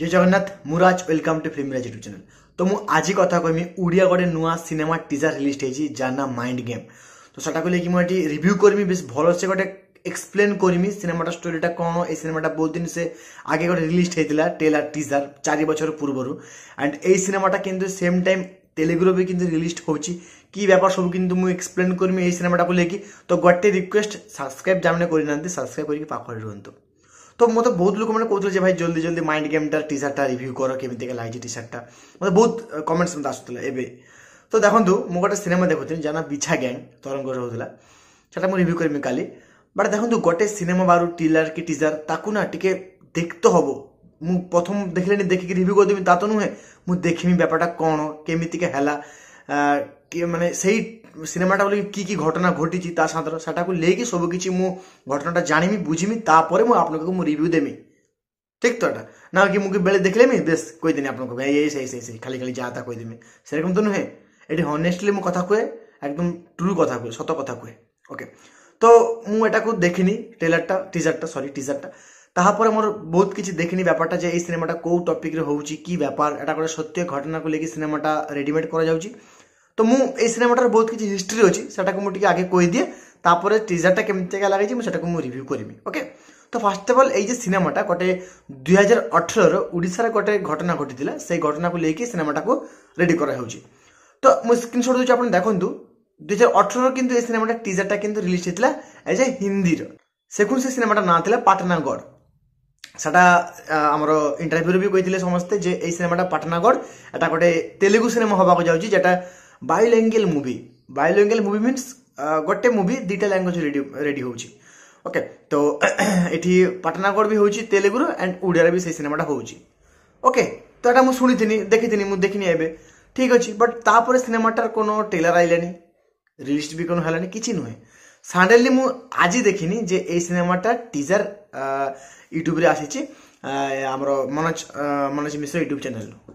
ଜୟ ଜଗନ୍ନାଥ ମୁଁ Raj welcome to film Raj YouTube channel ତ ମୁଁ ଆଜି କଥା କହିବି ଓଡ଼ିଆ ଗୋଟେ ନୂଆ ସିନେମା ଟିଜର୍ ରିଲିଜ୍ ହେଇଛି ଯାହା ନା ମାଇଣ୍ଡ ଗେମ୍ ତ ସେଟାକୁ ନେଇକି ମୁଁ ଏଠି ରିଭ୍ୟୁ କରିବି ବେଶ ଭଲସେ ଗୋଟେ এক্সপ্লেন করিমি সিনেমাটা স্টোরিটা কোণ এই সিনেমাটা বহুত দিন সে আগে গোটে রিলিজ হয়েছিল টেলার টিজার চারি বছর পূর্বর অ্যান্ড এই সিনেমাটা কিন্তু সেম টাইম তেলেগুর বি কিন্তু রিলিজ হচ্ছে কি ব্যাপার সব কিন্তু মু এক্সপ্লেন করিমি এই সিনেমাটাকে লেকি তো গোটে রিকোয়েস্ট সাবস্ক্রাইব যেমন করে না সাবস্ক্রাইব করি পাখে রুহতু तो मतलब बहुत लोक मैंने कहते भाई जल्दी जल्दी माइंड गेमटार टी सार्टा रिव्यू कर केमी लगे टी सार्टा मतलब बहुत कमेंट्स मत आसूला एवं তো দেখন্তু ମୁଁ ଗୋଟେ ସିନେମା ଦେଖୁଥିଲି ଯାହା ନାଁ ବିଛା ଗ୍ୟାଙ୍ଗ ତରଙ୍ଗରେ ହେଉଥିଲା ସେଟା ମୁଁ ରିଭ୍ୟୁ କରିବି କାଲି ବଟ୍ ଦେଖନ୍ତୁ ଗୋଟେ ସିନେମା ବାହାରୁ ଟିଲର୍ କି ଟିଜର୍ ତାକୁ ନା ଟିକେ ଦେଖତ ହବ ମୁଁ ପ୍ରଥମ ଦେଖିଲେନି ଦେଖିକି ରିଭ୍ୟୁ କରିଦେବି ତା ତ ନୁହେଁ ମୁଁ ଦେଖିବି ବ୍ୟାପାରଟା କ'ଣ କେମିତିକା ହେଲା মানে সেই সিনেমাটা ସିନେମାଟା কি কি ঘটনা ঘটিছি তা সাঁতার ସାଙ୍ଗରେ লেগে সব কিছু মু ঘটনাটা জানিমি বুঝিমি তারপরে মু আপনাকে মু রিভিউ ଦେମି ঠিক তো এটা না কি মুখে বেড়ে দেখলেমি বেশ কই দিনি আপনাকে এই এই সেই সেই সেই খালি খালি যা তা কই দিমি সেরকম তো নুহে এটি অনেস্টলি মু কথা কুয়ে একদম ট্রু কথা কুয়ে সত কথা কুয়ে ওকে তো মু এটাকে দেখিনি ট্রেলারটা টিজারটা সরি টিজারটা তাহাপরে মোর বহুত কিছু দেখিনি ব্যাপারটা যে এই সিনেমাটা কেউ টপিকরে হচ্ছে কি ব্যাপার এটা করে সত্য ঘটনাকে লেগে সিনেমাটা রেডিমেড করা যাচ্ছে ତ ମୁଁ ଏଇ ସିନେମାଟାର ବହୁତ କିଛି ହିଷ୍ଟ୍ରି ଅଛି ସେଟାକୁ ମୁଁ ଟିକେ ଆଗେ କହିଦିଏ ତାପରେ ଟିଜର୍ଟା କେମିତିକା ଲାଗିଛି ମୁଁ ସେଟାକୁ ମୁଁ ରିଭ୍ୟୁ କରିବି ଓକେ ତ ଫାର୍ଷ୍ଟ ଅଫ୍ ଅଲ୍ ଏଇ ଯେ ସିନେମାଟା ଗୋଟେ ଦୁଇ ହଜାର ଅଠରର ଓଡ଼ିଶାର ଗୋଟେ ଘଟଣା ଘଟିଥିଲା ସେଇ ଘଟଣାକୁ ନେଇକି ସିନେମାଟାକୁ ରେଡ଼ି କରାହେଉଛି ତ ମୁଁ ସ୍କ୍ରିନ୍ସଟ୍ ଦେଉଛି ଆପଣ ଦେଖନ୍ତୁ ଦୁଇ ହଜାର ଅଠରର କିନ୍ତୁ ଏ ସିନେମାଟା ଟିଜର୍ଟା କିନ୍ତୁ ରିଲିଜ୍ ହେଇଥିଲା ଏଜ୍ ଏ ହିନ୍ଦୀର ସେଖୁନ୍ ସେ ସିନେମାଟା ନାଁ ଥିଲା ପାଟନାଗଡ଼ ସେଟା ଆମର ଇଣ୍ଟରଭ୍ୟୁରେ ବି କହିଥିଲେ ସମସ୍ତେ ଯେ ଏଇ ସିନେମାଟା ପାଟନାଗଡ଼ ଏଟା ଗୋଟେ ତେଲୁଗୁ ସିନେମା ହେବାକୁ ଯାଉଛି ଯେଟା bilingual movie bilingual movie means ଗୋଟେ ମୁଭି ଦୁଇଟା ଲାଙ୍ଗୁଏଜ୍ ରେଡ଼ି ରେଡ଼ି ହେଉଛି ଓକେ ତ ଏଠି ପାଟନାଗଡ଼ ବି ହେଉଛି ତେଲୁଗୁରୁ ଆଣ୍ଡ ଓଡ଼ିଆରେ ବି ସେଇ ସିନେମାଟା ହେଉଛି ଓକେ ତ ଏଇଟା ମୁଁ ଶୁଣିଥିଲି ଦେଖିଥିନି ମୁଁ ଦେଖିନି ଏବେ ଠିକ୍ ଅଛି ବଟ୍ ତାପରେ ସିନେମାଟାର କଣ ଟ୍ରେଲର ଆଇଲାନି ରିଲିଜ୍ ବି କଣ ହେଲାନି କିଛି ନୁହେଁ ସାଡେନଲି ମୁଁ ଆଜି ଦେଖିନି ଯେ ଏଇ ସିନେମାଟା ଟିଜର ୟୁଟ୍ୟୁବରେ ଆସିଛି ଆମର ମନୋଜ ମନୋଜ ମିଶ୍ର ୟୁଟ୍ୟୁବ ଚ୍ୟାନେଲରୁ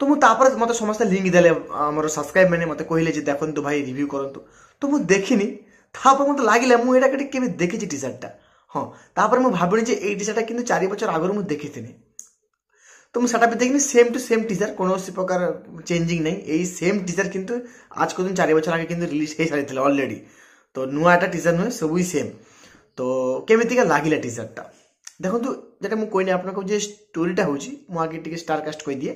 ତ ମୁଁ ତାପରେ ମୋତେ ସମସ୍ତେ ଲିଙ୍କ୍ ଦେଲେ ଆମର ସବସ୍କ୍ରାଇବ୍ ମାନେ ମୋତେ କହିଲେ ଯେ ଦେଖନ୍ତୁ ଭାଇ ରିଭ୍ୟୁ କରନ୍ତୁ ତ ମୁଁ ଦେଖିନି ତାପରେ ମୋତେ ଲାଗିଲା ମୁଁ ଏଇଟା କେଠି କେବେ ଦେଖିଛି ଟି ସାର୍ଟଟା ହଁ ତାପରେ ମୁଁ ଭାବିଲି ଯେ ଏଇ ଟି ସାର୍ଟଟା କିନ୍ତୁ ଚାରି ବছର ଆଗରୁ ମୁଁ ଦେଖିଥିଲି ତ ମୁଁ ସେଟା ବି ଦେଖିନି ସେମ୍ ଟୁ ସେମ୍ ଟି ସାର୍ଟ କୌଣସି ପ୍ରକାର ଚେଞ୍ଜିଂ ନାହିଁ ଏଇ ସେମ୍ ଟି ସାର୍ଟ କିନ୍ତୁ ଆଜକୁ ଦିନ ଚାରି ବছର ଆଗେ କିନ୍ତୁ ରିଲିଜ୍ ହେଇସାରିଥିଲା ଅଲରେଡ଼ି ତ ନୂଆଟା ଟି ସାର୍ଟ ନୁହେଁ ସବୁ ସେମ୍ ତ କେମିତିକା ଲାଗିଲା ଟି ସାର୍ଟଟା ଦେଖନ୍ତୁ যেটা ମୁଁ କହିନି ଆପଣଙ୍କୁ ଯେ ଷ୍ଟୋରିଟା ହେଉଛି ମୁଁ ଆଗେ ଟିକେ ଷ୍ଟାର କାଷ୍ଟ କହିଦିଏ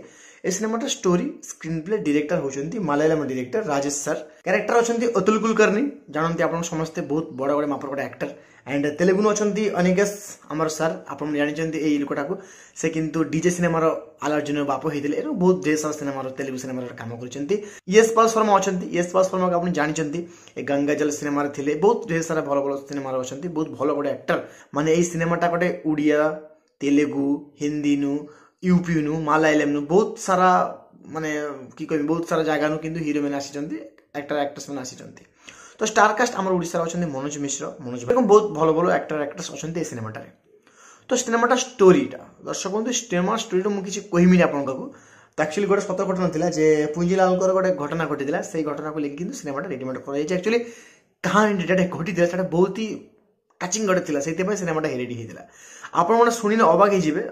ଏ ସିନେମାର ଷ୍ଟୋରି ସ୍କ୍ରିନ୍ ପ୍ଲେ ଡିରେକ୍ଟର ହେଉଛନ୍ତି Malayalam director Rajesh sir character ଅଛନ୍ତି ଅତୁଲ କୁଲକର୍ଣ୍ଣି ଜାଣନ୍ତି ଆପଣ ସମସ୍ତେ ବହୁତ ବଡ଼ ବଡ଼ ମାପର ଗୋଟେ ଆକ୍ଟର ଆଣ୍ଡ ତେଲୁଗୁନୁ ଅଛନ୍ତି ଅନିକେଶ ଆମର ସାର୍ ଆପଣ ଜାଣିଛନ୍ତି ଏଇ ଲୋକଟାକୁ ସେ କିନ୍ତୁ ଡିଜେ ସିନେମାର ଆଲାର୍ଜୁନ ବାପ ହେଇଥିଲେ ଏବଂ ବହୁତ ଡ୍ରେସ୍ ସାରା ସିନେମାର ତେଲୁଗୁ ସିନେମାର କାମ କରିଛନ୍ତି ୟେସ୍ ପାଲ୍ ଶର୍ମା ଅଛନ୍ତି ୟେସ୍ ପାଲ୍ ଶର୍ମାକୁ ଆପଣ ଜାଣିଛନ୍ତି ଏ ଗଙ୍ଗାଜଲ ସିନେମାରେ ଥିଲେ ବହୁତ ଡ୍ରେସ୍ ସାରା ଭଲ ଭଲ ସିନେମାରେ ଅଛନ୍ତି ବହୁତ ଭଲ ଗୋଟେ ଆକ୍ଟର ମାନେ ଏଇ ସିନେମାଟା ଗୋଟେ ଓଡ଼ିଆ ତେଲୁଗୁ ହିନ୍ଦୀନୁ ୟୁପିନୁ ମାଲାୟାଲମ୍ନୁ ବହୁତ ସାରା ମାନେ କି କହିବି ବହୁତ ସାରା ଜାଗାରୁ କିନ୍ତୁ ହିରୋମାନେ ଆସିଛନ୍ତି ଆକ୍ଟର ଆକ୍ଟ୍ରେସମାନେ ଆସିଛନ୍ତି ତ ଷ୍ଟାର୍ କାଷ୍ଟ ଆମର ଓଡ଼ିଶାରେ ଅଛନ୍ତି ମନୋଜ ମିଶ୍ର ମନୋଜ ଏବଂ ବହୁତ ଭଲ ଭଲ ଆକ୍ଟର ଆକ୍ଟ୍ରେସ୍ ଅଛନ୍ତି ଏ ସିନେମାଟାରେ ତ ସିନେମାଟା ଷ୍ଟୋରିଟା ଦର୍ଶକ ବନ୍ଧୁ ସିନେମା ଷ୍ଟୋରିଟା ମୁଁ କିଛି କହିବିନି ଆପଣଙ୍କୁ ଆକ୍ଚୁଆଲି ଗୋଟେ ସତ ଘଟଣା ଥିଲା ଯେ ପୁଞ୍ଜିଲାଲଙ୍କର ଗୋଟେ ଘଟଣା ଘଟିଥିଲା ସେଇ ଘଟଣାକୁ ଲେଖି କିନ୍ତୁ ସିନେମାଟା ରେଡିମେଡ୍ କରାଯାଇଛି ଆକ୍ଚୁଆଲି କାହା ଇଣ୍ଡିଆଟା ଘଟିଥିଲା ସେଟା ବହୁତ ହି ମ୍ୟାଚିଂ କରିଥିଲା ସେଇଥିପାଇଁ ସିନେମାଟା ହେରିଡ଼ି ହେଇଥିଲା ଆପଣମାନେ ଶୁଣିଲେ ଅବାକ ହେଇଯିବେ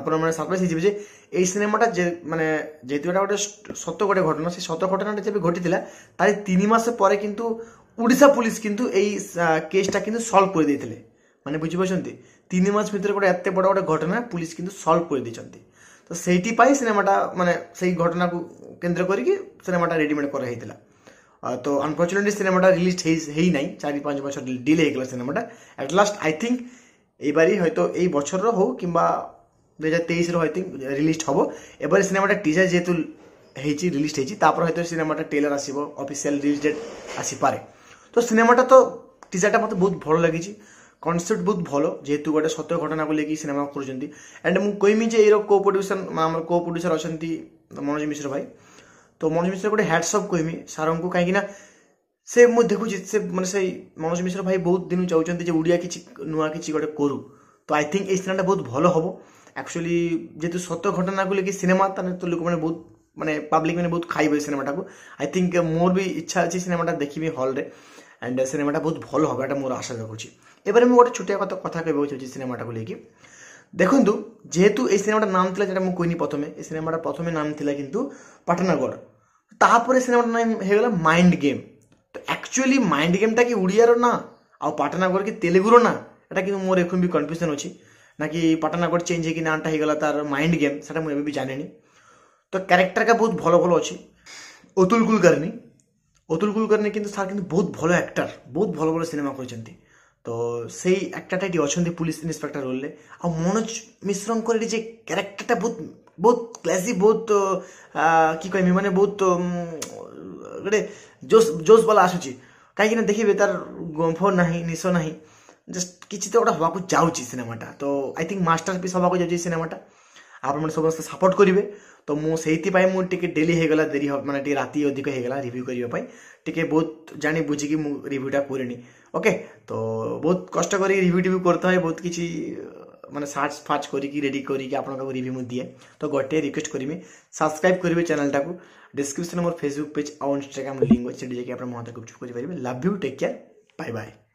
ଆପଣମାନେ ସରପ୍ରାଇଜ୍ ହେଇଯିବେ ଯେ এই সিনেমাটা যে মানে যেহেতু এটা ଗୋଟେ সত্য ଗୋଟେ ঘটনা সেই সত্য ঘটনাটা যেবে ঘটিଥିଲା তারই তিন মাস পরে কিন্তু ওড়িশা পুলিশ কিন্তু এই কেসটা কিন্তু সলভ করে ଦେଇଥିଲେ মানে বুঝিপারছেন তিন মাস ভিতরে ଗୋଟେ ଏତେ ବଡ଼ ଗୋଟେ ଘଟଣା ପୁଲିସ କିନ୍ତୁ ସଲ୍ଭ କରିଦେଇଛନ୍ତି ତ ସେଇଥିପାଇଁ ସିନେମାଟା ମାନେ ସେଇ ଘଟଣାକୁ କେନ୍ଦ୍ର କରିକି ସିନେମାଟା ରେଡ଼ିମେଡ଼୍ କରାହେଇଥିଲା তো আনফর্চুনেটলি সিনেমাটা রিলিজ হেই নাই চারি পাঁচ বছর ডিলে হয়ে গেল সিনেমাটা অ্যাট লাস্ট আই থিঙ্ক এইবারই হয়তো এই বছরও হোক কিংবা দু হাজার তেইশেরও আই থিঙ্ক রিলিজ হব এবারে সিনেমাটা টিজার যেহেতু ହେଇଛି ରିଲିଜ୍ ହେଇଛି ତାପରେ ହୟତ ସିନେମାଟା ଟ୍ରେଲର୍ ଆସିବ ଅଫିସିଆଲ୍ ରିଲିଜ୍ ଡେଟ୍ ଆସିପାରେ ତ ସିନେମାଟା ତ ଟିଜର୍ଟା ମୋତେ ବହୁତ ଭଲ ଲାଗିଛି କନସେପ୍ଟ ବହୁତ ଭଲ ଯେହେତୁ ଗୋଟେ ସତ୍ୟ ଘଟଣାକୁ ନେଇକି ସିନେମା କରୁଛନ୍ତି ଆଣ୍ଡ ମୁଁ କହିମି ଯେ ଏଇର କୋ ପ୍ରଡ୍ୟୁସର୍ ଆମର କୋ ପ୍ରଡ୍ୟୁସର୍ ଅଛନ୍ତି ମନୋଜ ମିଶ୍ର ଭାଇ ତ ମନୋଜ ମିଶ୍ର ଗୋଟେ ହ୍ୟାଟ୍ସଅପ୍ କହିମି ସାର୍ଙ୍କୁ କାହିଁକିନା ସେ ମୁଁ ଦେଖୁଛି ସେ ମାନେ ସେଇ ମନୋଜ ମିଶ୍ର ଭାଇ ବହୁତ ଦିନ ଚାହୁଁଛନ୍ତି ଯେ ଓଡ଼ିଆ କିଛି ନୂଆ କିଛି ଗୋଟେ କରୁ ତ ଆଇ ଥିଙ୍କ ଏଇ ସିନେମାଟା ବହୁତ ଭଲ ହେବ ଆକ୍ଚୁଆଲି ଯେହେତୁ ସତ ଘଟଣାକୁ ଲେଖି ସିନେମା ତାହେଲେ ତ ଲୋକମାନେ ବହୁତ ମାନେ ପବ୍ଲିକ୍ ମାନେ ବହୁତ ଖାଇବେ ସିନେମାଟାକୁ ଆଇ ଥିଙ୍କ ମୋର ବି ଇଚ୍ଛା ଅଛି ସିନେମାଟା ଦେଖିବି ହଲ୍ରେ ଆଣ୍ଡ ସିନେମାଟା ବହୁତ ଭଲ ହେବ ଏଇଟା ମୋର ଆଶା ରଖୁଛି এবারে আমি গোটে ছোটিয়া কথা কথা কেবে চাইছি সিনেমাটা লেকি দেখুন যেহেতু এই সিনেমাটার নাম লা যেটা মু কইনি প্রথমে এই সিনেমাটার প্রথমে নাম লা কিন্তু পাটনাগড় ତାପରେ ସିନେମାଟା ନାଇଁ ହେଇଗଲା ମାଇଣ୍ଡ ଗେମ୍ ତ ଆକ୍ଚୁଆଲି ମାଇଣ୍ଡ ଗେମ୍ଟା କି ଓଡ଼ିଆର ନା ଆଉ ପାଟନାଗଡ଼ କି ତେଲୁଗୁର ନା ଏଇଟା କିନ୍ତୁ ମୋର ଏଖୁନ ବି କନଫ୍ୟୁଜନ୍ ଅଛି ନା କି ପାଟନାଗଡ଼ ଚେଞ୍ଜ ହେଇକି ନାଁଟା ହେଇଗଲା ତାର ମାଇଣ୍ଡ ଗେମ୍ ସେଇଟା ମୁଁ ଏବେ ବି ଜାଣିନି ତ କ୍ୟାରେକ୍ଟରଟା ବହୁତ ଭଲ ଭଲ ଅଛି ଅତୁଲ କୁଲକର୍ଣ୍ଣି অতুল কুলকর্ণী কিন্তু স্যার কিন্তু বহুত ভালো অ্যাক্টার বহুত ভালো ভালো সিনেমা করেছেন তো সেই অ্যাক্টারটা এটি অনেক পুলিশ ইন্সপেক্টর রোলে আর মনোজ মিশ্রঙ্কর যে ক্যারেক্টারটা বহুত ବହୁତ କ୍ଲାସି ବହୁତ କି କହିବି ମାନେ ବହୁତ ଗୋଟେ ଜୋସ୍ ଜୋସ୍ ବାଲା ଆସୁଛି କାହିଁକିନା ଦେଖିବେ ତାର ଗମ୍ଫ ନାହିଁ ନିଶ ନାହିଁ ଜଷ୍ଟ କିଛି ତ ଗୋଟେ ହେବାକୁ ଯାଉଛି ସିନେମାଟା ତ ଆଇ ଥିଙ୍କ ମାଷ୍ଟର ପିସ୍ ହେବାକୁ ଯାଉଛି ସିନେମାଟା ଆପଣମାନେ ସମସ୍ତେ ସପୋର୍ଟ କରିବେ ତ ମୁଁ ସେଇଥିପାଇଁ ମୁଁ ଟିକେ ଡେଲି ହେଇଗଲା ଡେରି ମାନେ ଟିକେ ରାତି ଅଧିକ ହେଇଗଲା ରିଭ୍ୟୁ କରିବା ପାଇଁ ଟିକେ ବହୁତ ଜାଣି ବୁଝିକି ମୁଁ ରିଭ୍ୟୁଟା କରିନି ଓକେ ତ ବହୁତ କଷ୍ଟ କରି ରିଭ୍ୟୁ ଟିଭ୍ୟୁ କରିଥାଏ ବହୁତ କିଛି मैंने सार्च फार्च रिव्यू करू दिए तो गोटे रिक्वेस्ट करी सब्सक्राइब करेंगे चैनल टाक डिस्क्रिप्स मोर फेसबुक पेज और इनग्राम लिंक अच्छे जाके मतलब गुपचुप करेंगे love you take care bye bye